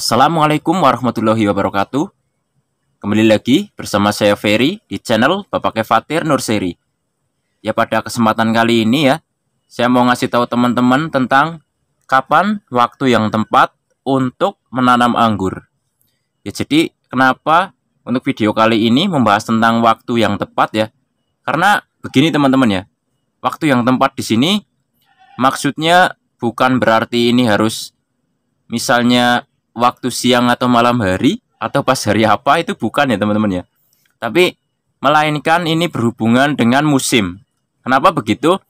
Assalamualaikum warahmatullahi wabarakatuh. Kembali lagi bersama saya Ferry di channel Bapak Kefatir Nurseri. Ya pada kesempatan kali ini ya, saya mau ngasih tahu teman-teman tentang kapan waktu yang tepat untuk menanam anggur. Ya jadi kenapa untuk video kali ini membahas tentang waktu yang tepat ya? Karena begini teman-teman ya, waktu yang tepat di sini maksudnya bukan berarti ini harus misalnya waktu siang atau malam hari atau pas hari apa itu bukan ya teman-teman ya. Tapi melainkan ini berhubungan dengan musim. Kenapa begitu?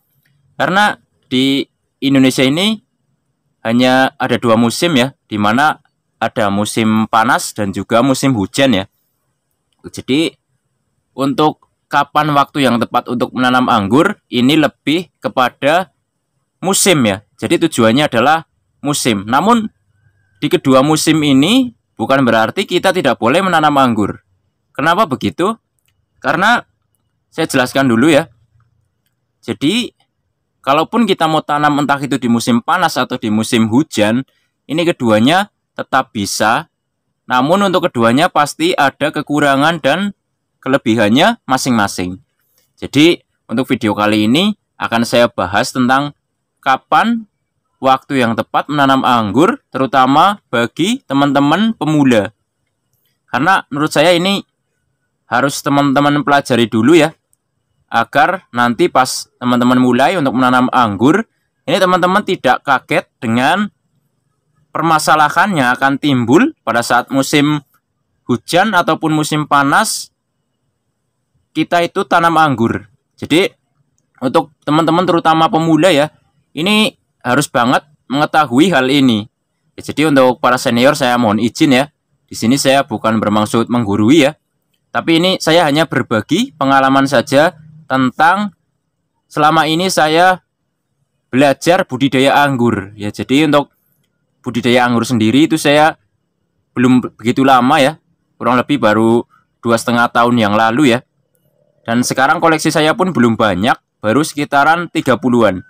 Karena di Indonesia ini hanya ada dua musim ya, di mana ada musim panas dan juga musim hujan ya. Jadi untuk kapan waktu yang tepat untuk menanam anggur ini lebih kepada musim ya. Jadi tujuannya adalah musim. Namun di kedua musim ini bukan berarti kita tidak boleh menanam anggur. Kenapa begitu? Karena saya jelaskan dulu ya. Jadi, kalaupun kita mau tanam entah itu di musim panas atau di musim hujan, ini keduanya tetap bisa. Namun untuk keduanya pasti ada kekurangan dan kelebihannya masing-masing. Jadi, untuk video kali ini akan saya bahas tentang kapan waktu yang tepat menanam anggur, terutama bagi teman-teman pemula Karena menurut saya ini harus teman-teman pelajari dulu ya, agar nanti pas teman-teman mulai untuk menanam anggur, ini teman-teman tidak kaget dengan permasalahan yang akan timbul pada saat musim hujan ataupun musim panas kita itu tanam anggur. Jadi untuk teman-teman terutama pemula ya, ini harus banget mengetahui hal ini. Ya, jadi untuk para senior saya mohon izin ya. Di sini saya bukan bermaksud menggurui ya. Tapi ini saya hanya berbagi pengalaman saja tentang selama ini saya belajar budidaya anggur. Ya, jadi untuk budidaya anggur sendiri itu saya belum begitu lama ya. Kurang lebih baru dua setengah tahun yang lalu ya. Dan sekarang koleksi saya pun belum banyak, baru sekitaran 30-an.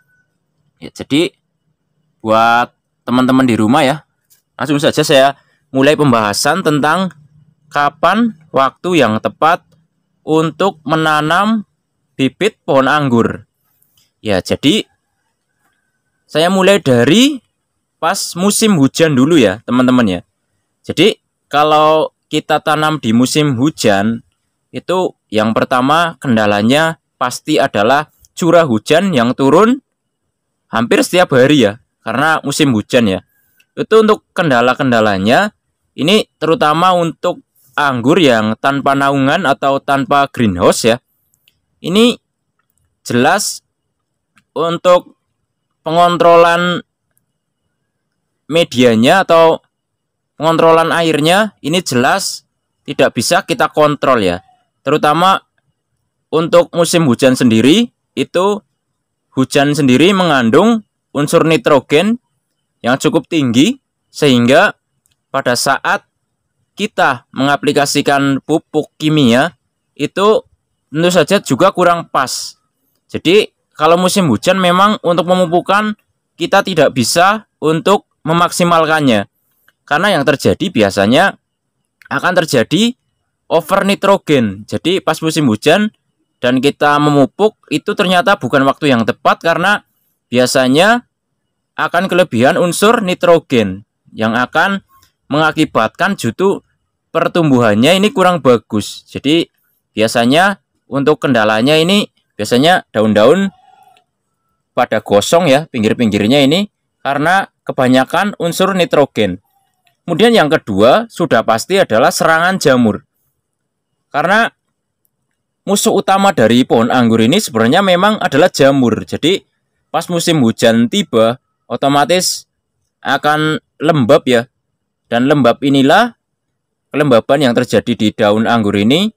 Ya, jadi buat teman-teman di rumah ya. Langsung saja saya mulai pembahasan tentang kapan waktu yang tepat untuk menanam bibit pohon anggur. Ya, jadi saya mulai dari pas musim hujan dulu ya, teman-teman ya. Jadi, kalau kita tanam di musim hujan, itu yang pertama kendalanya pasti adalah curah hujan yang turun hampir setiap hari ya karena musim hujan ya. Itu untuk kendala-kendalanya ini terutama untuk anggur yang tanpa naungan atau tanpa greenhouse ya. Ini jelas untuk pengontrolan medianya atau pengontrolan airnya ini jelas tidak bisa kita kontrol ya. Terutama untuk musim hujan sendiri itu hujan sendiri mengandung unsur nitrogen yang cukup tinggi sehingga pada saat kita mengaplikasikan pupuk kimia itu tentu saja juga kurang pas. Jadi kalau musim hujan memang untuk memupukan kita tidak bisa untuk memaksimalkannya. Karena yang terjadi biasanya akan terjadi over nitrogen. Jadi pas musim hujan dan kita memupuk itu ternyata bukan waktu yang tepat karena biasanya akan kelebihan unsur nitrogen yang akan mengakibatkan jutu pertumbuhannya ini kurang bagus. Jadi biasanya untuk kendalanya ini biasanya daun-daun pada gosong ya pinggir-pinggirnya ini karena kebanyakan unsur nitrogen. Kemudian yang kedua sudah pasti adalah serangan jamur. Karena musuh utama dari pohon anggur ini sebenarnya memang adalah jamur. Jadi pas musim hujan tiba, otomatis akan lembab ya. Dan lembab inilah kelembaban yang terjadi di daun anggur ini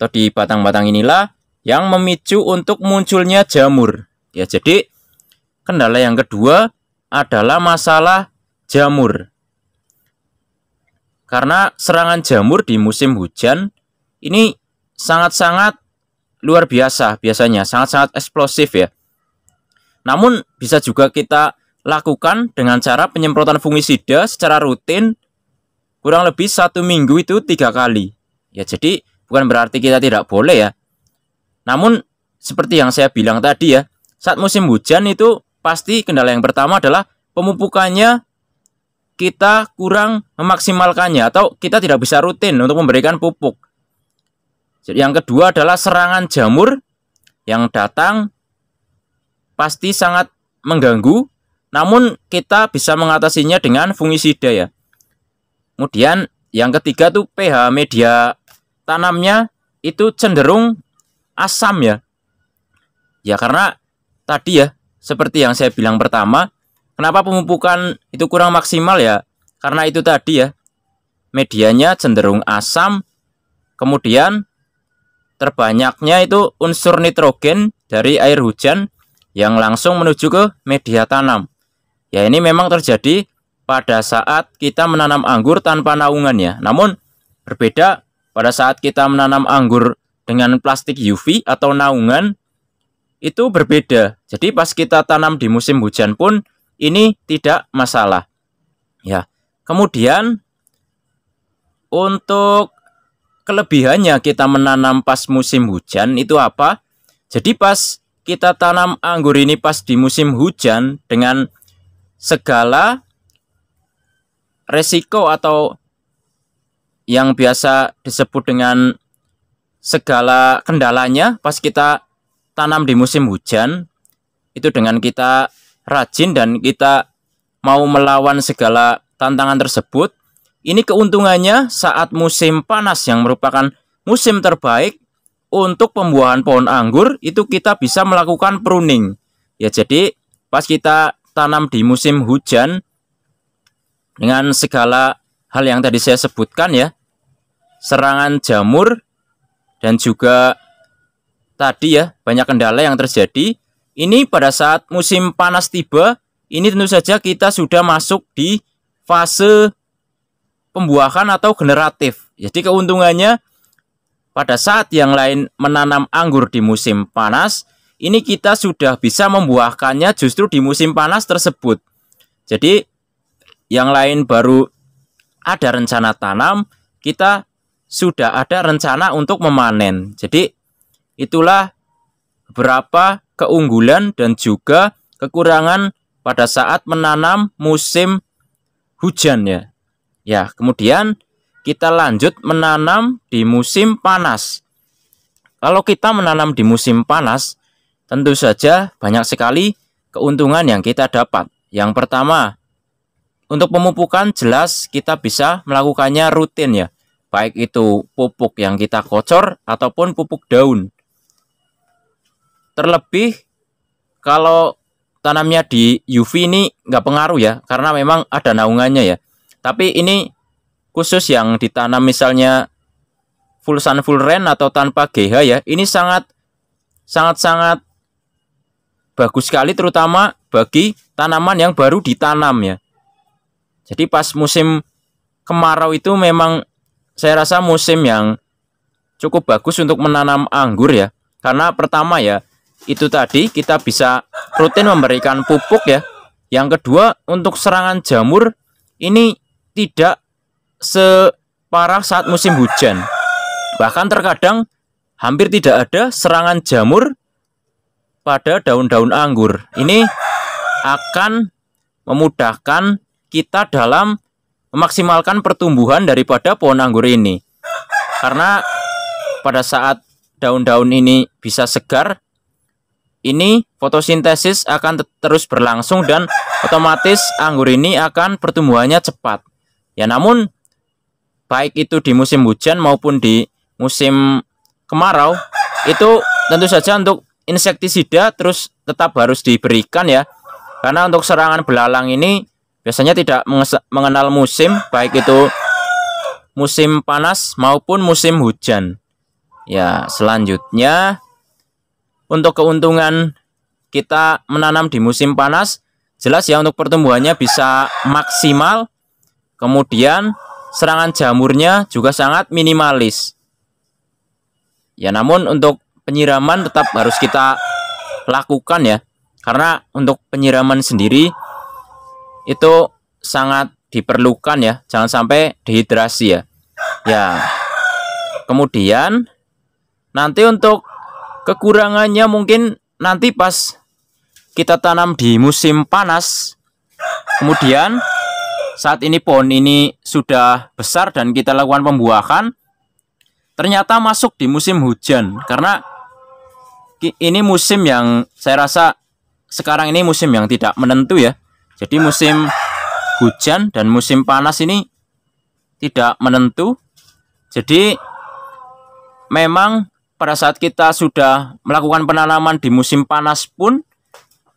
atau di batang-batang inilah yang memicu untuk munculnya jamur. Ya, jadi kendala yang kedua adalah masalah jamur. Karena serangan jamur di musim hujan ini sangat-sangat luar biasa biasanya, sangat-sangat eksplosif ya. Namun bisa juga kita lakukan dengan cara penyemprotan fungisida secara rutin kurang lebih satu minggu itu tiga kali. Ya jadi bukan berarti kita tidak boleh ya. Namun seperti yang saya bilang tadi ya, saat musim hujan itu pasti kendala yang pertama adalah pemupukannya kita kurang memaksimalkannya atau kita tidak bisa rutin untuk memberikan pupuk. Yang kedua adalah serangan jamur yang datang pasti sangat mengganggu, namun kita bisa mengatasinya dengan fungisida ya. Kemudian yang ketiga tuh pH media tanamnya itu cenderung asam ya. Ya karena tadi ya seperti yang saya bilang pertama, kenapa pemupukan itu kurang maksimal ya? Karena itu tadi ya medianya cenderung asam, kemudian terbanyaknya itu unsur nitrogen dari air hujan yang langsung menuju ke media tanam. Ya ini memang terjadi pada saat kita menanam anggur tanpa naungan ya. Namun berbeda pada saat kita menanam anggur dengan plastik UV atau naungan itu berbeda. Jadi pas kita tanam di musim hujan pun ini tidak masalah. Ya. Kemudian untuk kelebihannya kita menanam pas musim hujan itu apa? Jadi pas kita tanam anggur ini pas di musim hujan dengan segala resiko atau yang biasa disebut dengan segala kendalanya pas kita tanam di musim hujan itu dengan kita rajin dan kita mau melawan segala tantangan tersebut ini keuntungannya saat musim panas yang merupakan musim terbaik untuk pembuahan pohon anggur itu kita bisa melakukan pruning. Ya, jadi pas kita tanam di musim hujan dengan segala hal yang tadi saya sebutkan ya, serangan jamur dan juga tadi ya banyak kendala yang terjadi. Ini pada saat musim panas tiba, ini tentu saja kita sudah masuk di fase pembuahan atau generatif. Jadi keuntungannya pada saat yang lain menanam anggur di musim panas, ini kita sudah bisa membuahkannya justru di musim panas tersebut. Jadi yang lain baru ada rencana tanam, kita sudah ada rencana untuk memanen. Jadi itulah beberapa keunggulan dan juga kekurangan pada saat menanam musim hujan ya. Ya, kemudian kita lanjut menanam di musim panas. Kalau kita menanam di musim panas, tentu saja banyak sekali keuntungan yang kita dapat. Yang pertama, untuk pemupukan jelas kita bisa melakukannya rutin ya, baik itu pupuk yang kita kocor ataupun pupuk daun. Terlebih kalau tanamnya di UV ini nggak pengaruh ya, karena memang ada naungannya ya. Tapi ini khusus yang ditanam misalnya full sun full rain atau tanpa GH ya ini sangat sangat sangat bagus sekali terutama bagi tanaman yang baru ditanam ya jadi pas musim kemarau itu memang saya rasa musim yang cukup bagus untuk menanam anggur ya karena pertama ya itu tadi kita bisa rutin memberikan pupuk ya yang kedua untuk serangan jamur ini tidak separah saat musim hujan. Bahkan terkadang hampir tidak ada serangan jamur pada daun-daun anggur. Ini akan memudahkan kita dalam memaksimalkan pertumbuhan daripada pohon anggur ini. Karena pada saat daun-daun ini bisa segar, ini fotosintesis akan terus berlangsung dan otomatis anggur ini akan pertumbuhannya cepat. Ya namun baik itu di musim hujan maupun di musim kemarau itu tentu saja untuk insektisida terus tetap harus diberikan ya karena untuk serangan belalang ini biasanya tidak mengenal musim baik itu musim panas maupun musim hujan ya selanjutnya untuk keuntungan kita menanam di musim panas jelas ya untuk pertumbuhannya bisa maksimal kemudian serangan jamurnya juga sangat minimalis. Ya namun untuk penyiraman tetap harus kita lakukan ya. Karena untuk penyiraman sendiri itu sangat diperlukan ya. Jangan sampai dehidrasi ya. Ya. Kemudian nanti untuk kekurangannya mungkin nanti pas kita tanam di musim panas kemudian saat ini pohon ini sudah besar dan kita lakukan pembuahan ternyata masuk di musim hujan karena ini musim yang saya rasa sekarang ini musim yang tidak menentu ya jadi musim hujan dan musim panas ini tidak menentu jadi memang pada saat kita sudah melakukan penanaman di musim panas pun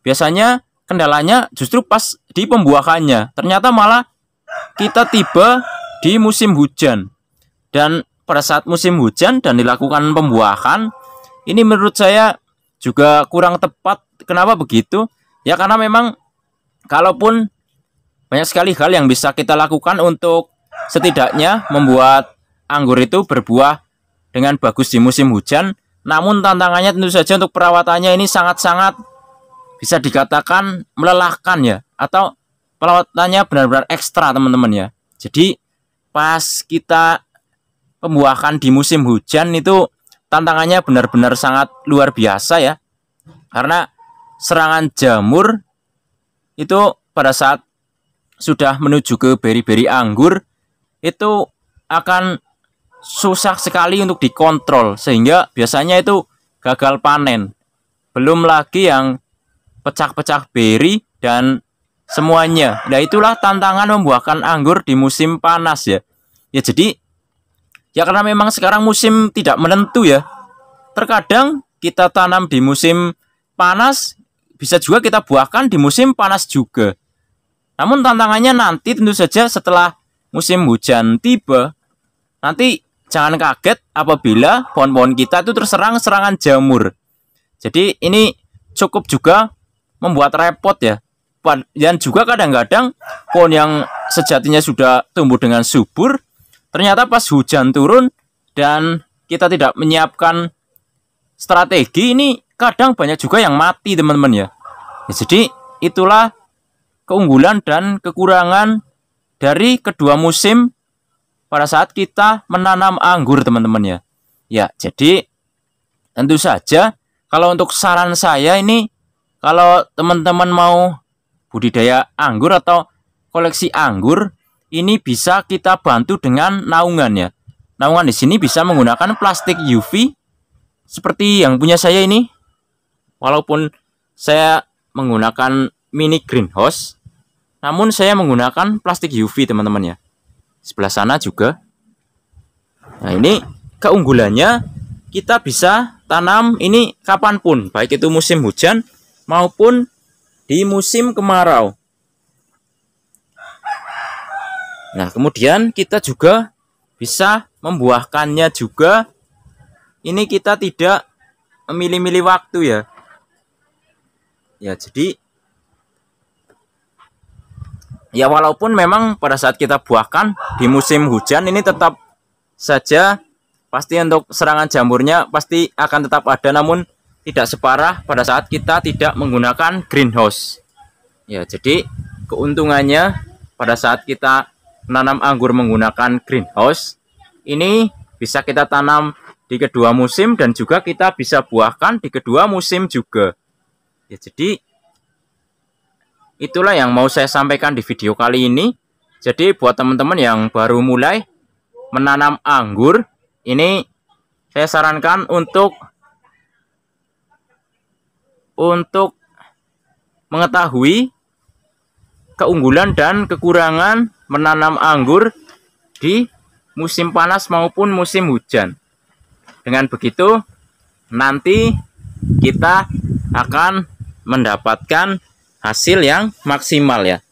biasanya kendalanya justru pas di pembuahannya. Ternyata malah kita tiba di musim hujan. Dan pada saat musim hujan dan dilakukan pembuahan, ini menurut saya juga kurang tepat. Kenapa begitu? Ya karena memang kalaupun banyak sekali hal yang bisa kita lakukan untuk setidaknya membuat anggur itu berbuah dengan bagus di musim hujan. Namun tantangannya tentu saja untuk perawatannya ini sangat-sangat bisa dikatakan melelahkan ya atau pelawatannya benar-benar ekstra teman-teman ya. Jadi pas kita pembuahan di musim hujan itu tantangannya benar-benar sangat luar biasa ya. Karena serangan jamur itu pada saat sudah menuju ke beri-beri anggur itu akan susah sekali untuk dikontrol sehingga biasanya itu gagal panen. Belum lagi yang pecah-pecah beri dan semuanya. Nah, itulah tantangan membuahkan anggur di musim panas ya. Ya jadi ya karena memang sekarang musim tidak menentu ya. Terkadang kita tanam di musim panas bisa juga kita buahkan di musim panas juga. Namun tantangannya nanti tentu saja setelah musim hujan tiba. Nanti jangan kaget apabila pohon-pohon kita itu terserang serangan jamur. Jadi ini cukup juga membuat repot ya. Dan juga kadang-kadang pohon yang sejatinya sudah tumbuh dengan subur, ternyata pas hujan turun dan kita tidak menyiapkan strategi ini kadang banyak juga yang mati teman-teman ya. ya. Jadi itulah keunggulan dan kekurangan dari kedua musim pada saat kita menanam anggur teman-teman ya. Ya, jadi tentu saja kalau untuk saran saya ini kalau teman-teman mau budidaya anggur atau koleksi anggur, ini bisa kita bantu dengan naungan ya. Naungan di sini bisa menggunakan plastik UV seperti yang punya saya ini. Walaupun saya menggunakan mini greenhouse, namun saya menggunakan plastik UV teman-teman ya. Sebelah sana juga. Nah ini keunggulannya kita bisa tanam ini kapanpun, baik itu musim hujan maupun di musim kemarau. Nah, kemudian kita juga bisa membuahkannya juga. Ini kita tidak memilih-milih waktu ya. Ya, jadi ya walaupun memang pada saat kita buahkan di musim hujan ini tetap saja pasti untuk serangan jamurnya pasti akan tetap ada namun tidak separah pada saat kita tidak menggunakan greenhouse. Ya, jadi keuntungannya pada saat kita menanam anggur menggunakan greenhouse ini bisa kita tanam di kedua musim dan juga kita bisa buahkan di kedua musim juga. Ya, jadi itulah yang mau saya sampaikan di video kali ini. Jadi buat teman-teman yang baru mulai menanam anggur, ini saya sarankan untuk untuk mengetahui keunggulan dan kekurangan menanam anggur di musim panas maupun musim hujan. Dengan begitu, nanti kita akan mendapatkan hasil yang maksimal ya.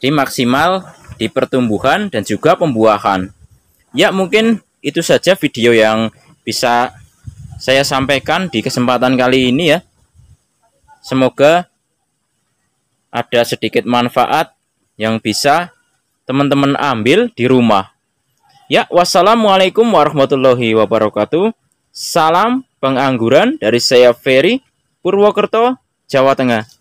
Di maksimal di pertumbuhan dan juga pembuahan. Ya, mungkin itu saja video yang bisa saya sampaikan di kesempatan kali ini ya. Semoga ada sedikit manfaat yang bisa teman-teman ambil di rumah. Ya, wassalamualaikum warahmatullahi wabarakatuh. Salam pengangguran dari saya Ferry Purwokerto, Jawa Tengah.